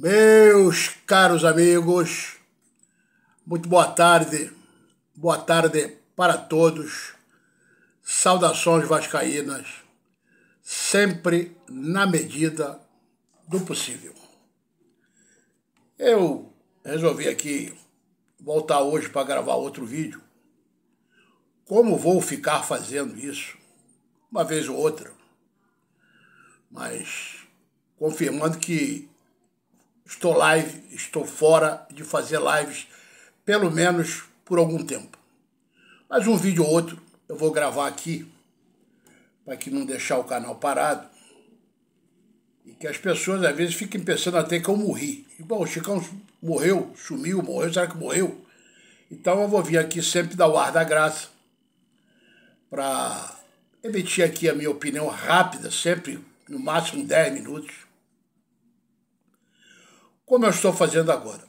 Meus caros amigos, muito boa tarde, boa tarde para todos. Saudações vascaínas, sempre na medida do possível. Eu resolvi aqui voltar hoje para gravar outro vídeo. Como vou ficar fazendo isso? Uma vez ou outra. Mas confirmando que estou live, estou fora de fazer lives, pelo menos por algum tempo. Mas um vídeo ou outro eu vou gravar aqui, para que não deixar o canal parado. E que as pessoas às vezes fiquem pensando até que eu morri. Igual bom, o Chicão morreu, sumiu, morreu, será que morreu? Então eu vou vir aqui sempre dar o ar da graça para emitir aqui a minha opinião rápida, sempre no máximo 10 minutos como eu estou fazendo agora.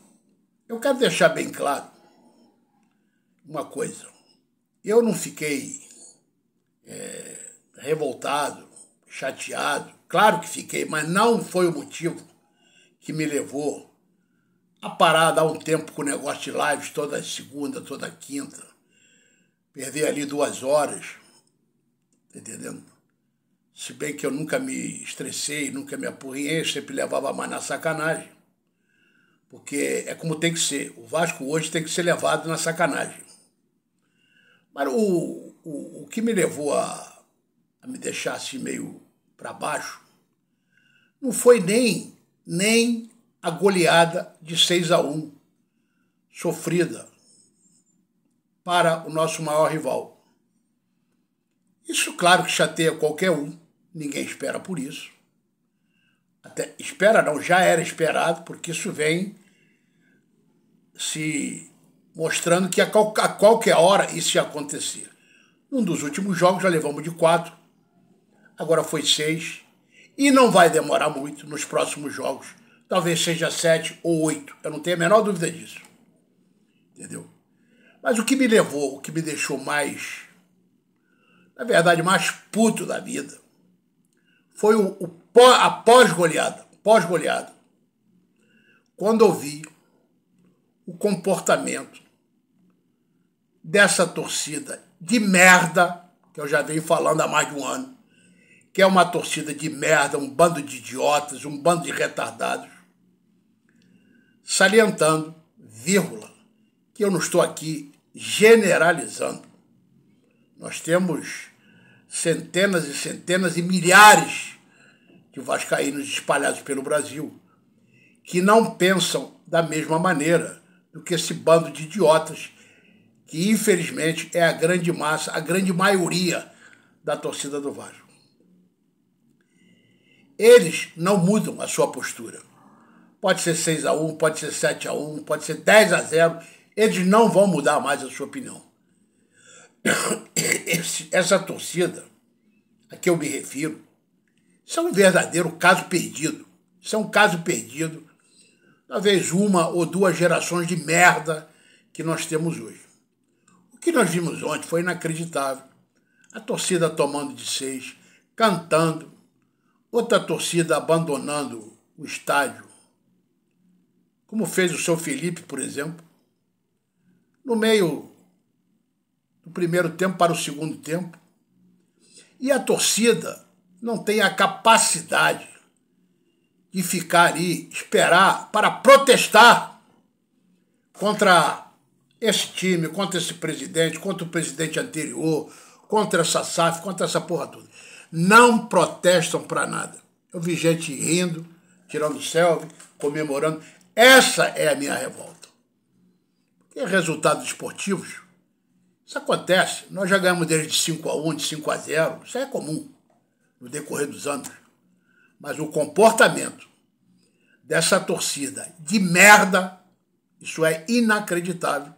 Eu quero deixar bem claro uma coisa. Eu não fiquei é, revoltado, chateado. Claro que fiquei, mas não foi o motivo que me levou a parar, dar um tempo com o negócio de lives toda segunda, toda quinta. Perder ali duas horas, tá entendendo? Se bem que eu nunca me estressei, nunca me apurrei, sempre levava mais na sacanagem. Porque é como tem que ser. O Vasco hoje tem que ser levado na sacanagem. Mas o, o, o que me levou a, a me deixar assim meio para baixo não foi nem, nem a goleada de 6 a 1 sofrida para o nosso maior rival. Isso, claro, que chateia qualquer um, ninguém espera por isso até, espera não, já era esperado, porque isso vem se mostrando que a, a qualquer hora isso ia acontecer. Num dos últimos jogos já levamos de quatro, agora foi seis, e não vai demorar muito nos próximos jogos. Talvez seja sete ou oito, eu não tenho a menor dúvida disso. Entendeu? Mas o que me levou, o que me deixou mais, na verdade, mais puto da vida, foi o, o após goleada, pós goleada, quando eu vi o comportamento dessa torcida de merda, que eu já venho falando há mais de um ano, que é uma torcida de merda, um bando de idiotas, um bando de retardados, salientando, vírgula, que eu não estou aqui generalizando. Nós temos centenas e centenas e milhares de vascaínos espalhados pelo Brasil, que não pensam da mesma maneira do que esse bando de idiotas, que infelizmente é a grande massa, a grande maioria da torcida do Vasco. Eles não mudam a sua postura. Pode ser 6 a 1, pode ser 7 a 1, pode ser 10 a 0, eles não vão mudar mais a sua opinião. Esse, essa torcida a que eu me refiro isso é um verdadeiro caso perdido. Isso é um caso perdido. Talvez uma ou duas gerações de merda que nós temos hoje. O que nós vimos ontem foi inacreditável. A torcida tomando de seis, cantando, outra torcida abandonando o estádio, como fez o seu Felipe, por exemplo. No meio do primeiro tempo para o segundo tempo. E a torcida não tem a capacidade de ficar ali, esperar para protestar contra esse time, contra esse presidente, contra o presidente anterior, contra essa SAF, contra essa porra toda. Não protestam para nada. Eu vi gente rindo, tirando selfie, comemorando. Essa é a minha revolta. Porque resultados esportivos, isso acontece. Nós já ganhamos desde 5 a 1, de 5 a 0, isso é comum no decorrer dos anos, mas o comportamento dessa torcida de merda, isso é inacreditável.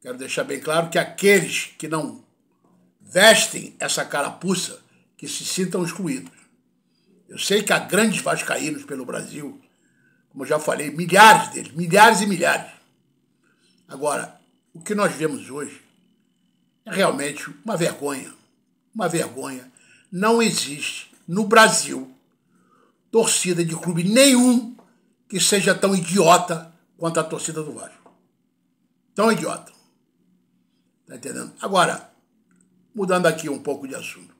Quero deixar bem claro que aqueles que não vestem essa carapuça, que se sintam excluídos. Eu sei que há grandes vascaínos pelo Brasil, como eu já falei, milhares deles, milhares e milhares. Agora, o que nós vemos hoje é realmente uma vergonha, uma vergonha não existe no Brasil torcida de clube nenhum que seja tão idiota quanto a torcida do Vasco. Tão idiota. Tá entendendo? Agora, mudando aqui um pouco de assunto.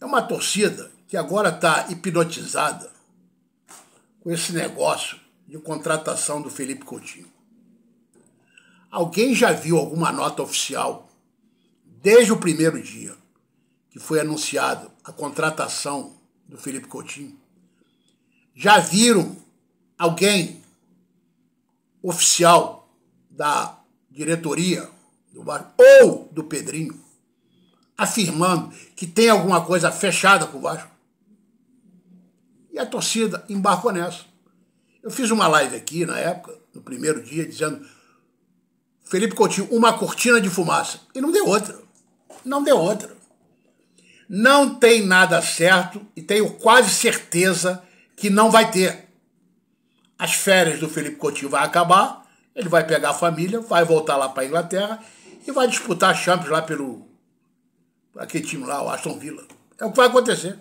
É uma torcida que agora está hipnotizada com esse negócio de contratação do Felipe Coutinho. Alguém já viu alguma nota oficial desde o primeiro dia que foi anunciado a contratação do Felipe Coutinho, já viram alguém oficial da diretoria do Vasco ou do Pedrinho afirmando que tem alguma coisa fechada com o Vasco. E a torcida embarcou nessa. Eu fiz uma live aqui na época, no primeiro dia, dizendo Felipe Coutinho, uma cortina de fumaça. E não deu outra. Não deu outra. Não tem nada certo e tenho quase certeza que não vai ter. As férias do Felipe Coutinho vão acabar, ele vai pegar a família, vai voltar lá para a Inglaterra e vai disputar a Champions lá pelo aquele time lá, o Aston Villa. É o que vai acontecer.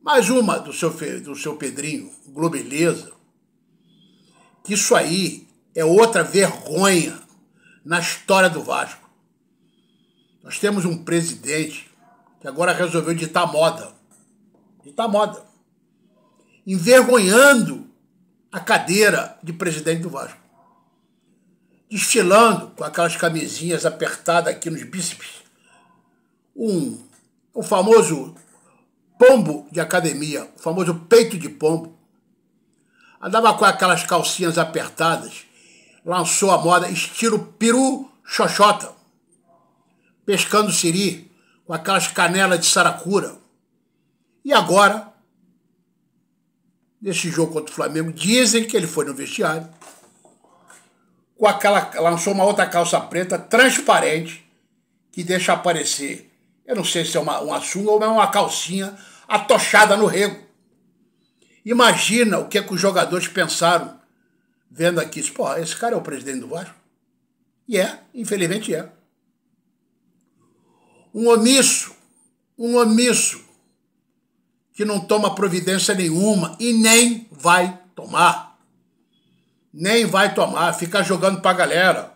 Mais uma do seu, do seu Pedrinho, Globeleza, que isso aí é outra vergonha na história do Vasco. Nós temos um presidente que agora resolveu ditar moda. Ditar moda. Envergonhando a cadeira de presidente do Vasco. Destilando com aquelas camisinhas apertadas aqui nos bíceps. Um, o famoso pombo de academia, o famoso peito de pombo. Andava com aquelas calcinhas apertadas, lançou a moda estilo peru xoxota pescando siri com aquelas canelas de saracura. E agora, nesse jogo contra o Flamengo, dizem que ele foi no vestiário com aquela lançou uma outra calça preta transparente que deixa aparecer, eu não sei se é uma, uma sunga ou é uma calcinha atochada no rego. Imagina o que, é que os jogadores pensaram vendo aqui. Pô, esse cara é o presidente do Vasco? E é, infelizmente é um omisso, um omisso que não toma providência nenhuma e nem vai tomar. Nem vai tomar, fica jogando para a galera.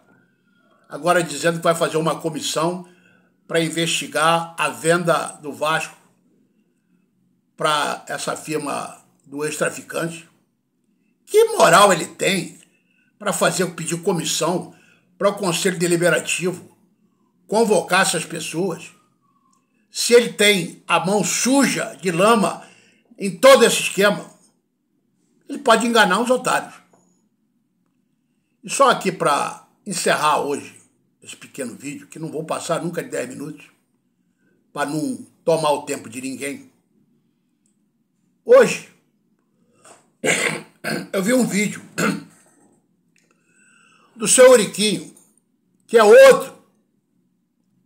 Agora dizendo que vai fazer uma comissão para investigar a venda do Vasco para essa firma do ex-traficante. Que moral ele tem para fazer pedir comissão para o Conselho Deliberativo convocar essas pessoas, se ele tem a mão suja de lama em todo esse esquema, ele pode enganar os otários. E só aqui para encerrar hoje esse pequeno vídeo, que não vou passar nunca de 10 minutos, para não tomar o tempo de ninguém. Hoje, eu vi um vídeo do seu Uriquinho, que é outro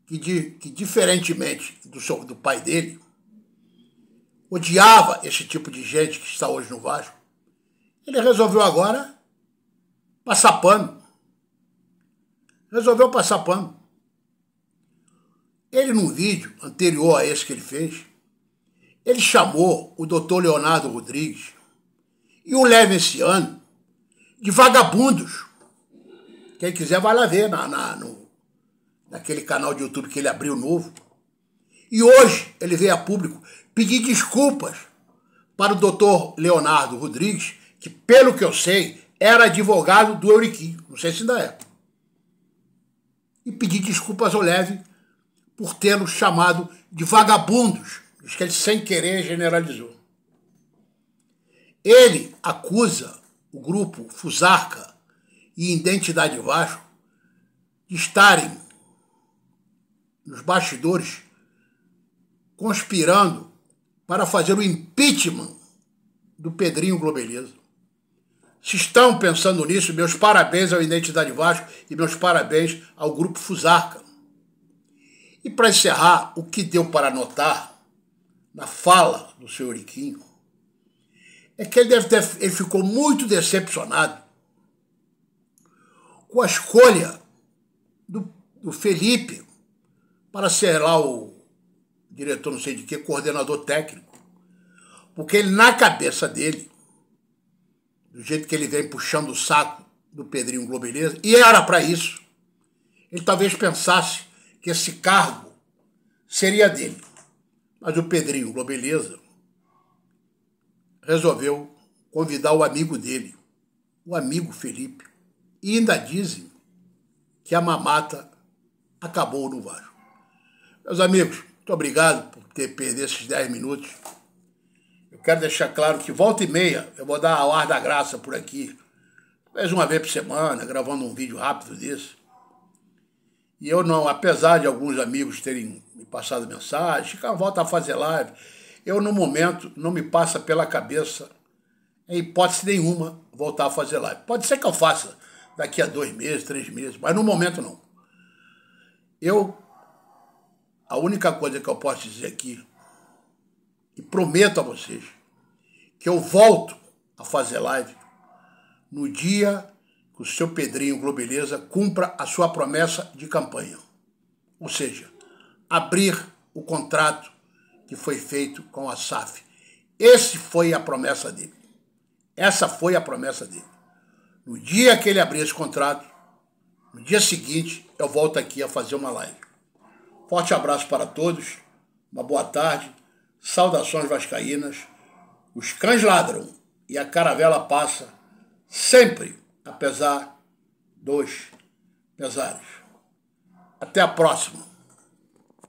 que, de, que diferentemente do, seu, do pai dele, odiava esse tipo de gente que está hoje no Vasco, ele resolveu agora passar pano. Resolveu passar pano. Ele, num vídeo anterior a esse que ele fez, ele chamou o doutor Leonardo Rodrigues e o ano de vagabundos. Quem quiser vai lá ver na, na no, aquele canal de YouTube que ele abriu novo. E hoje ele veio a público pedir desculpas para o doutor Leonardo Rodrigues, que, pelo que eu sei, era advogado do Euriquim, não sei se ainda é. E pedir desculpas ao Leve por tê-lo chamado de vagabundos, diz que ele sem querer generalizou. Ele acusa o grupo Fusarca e Identidade Vasco de estarem nos bastidores, conspirando para fazer o impeachment do Pedrinho Globeleza. Se estão pensando nisso, meus parabéns ao Identidade Vasco e meus parabéns ao Grupo Fusarca. E para encerrar, o que deu para notar na fala do senhor Iquinho é que ele, deve ter, ele ficou muito decepcionado com a escolha do, do Felipe para ser lá o diretor, não sei de que, coordenador técnico. Porque ele, na cabeça dele, do jeito que ele vem puxando o saco do Pedrinho Globeleza, e era para isso, ele talvez pensasse que esse cargo seria dele. Mas o Pedrinho Globeleza resolveu convidar o amigo dele, o amigo Felipe. E ainda dizem que a mamata acabou no Vasco. Meus amigos, muito obrigado por ter perdido esses 10 minutos. Eu quero deixar claro que volta e meia eu vou dar a ar da graça por aqui, mais uma vez por semana, gravando um vídeo rápido desse. E eu não, apesar de alguns amigos terem me passado mensagem, Chicago volta a fazer live, eu no momento não me passa pela cabeça, em hipótese nenhuma, voltar a fazer live. Pode ser que eu faça daqui a dois meses, três meses, mas no momento não. Eu a única coisa que eu posso dizer aqui, e prometo a vocês, que eu volto a fazer live no dia que o seu Pedrinho Globeleza cumpra a sua promessa de campanha. Ou seja, abrir o contrato que foi feito com a SAF. Esse foi a promessa dele. Essa foi a promessa dele. No dia que ele abrir esse contrato, no dia seguinte, eu volto aqui a fazer uma live. Forte abraço para todos, uma boa tarde, saudações vascaínas. Os cães ladram e a caravela passa, sempre, apesar dos pesares. Até a próxima!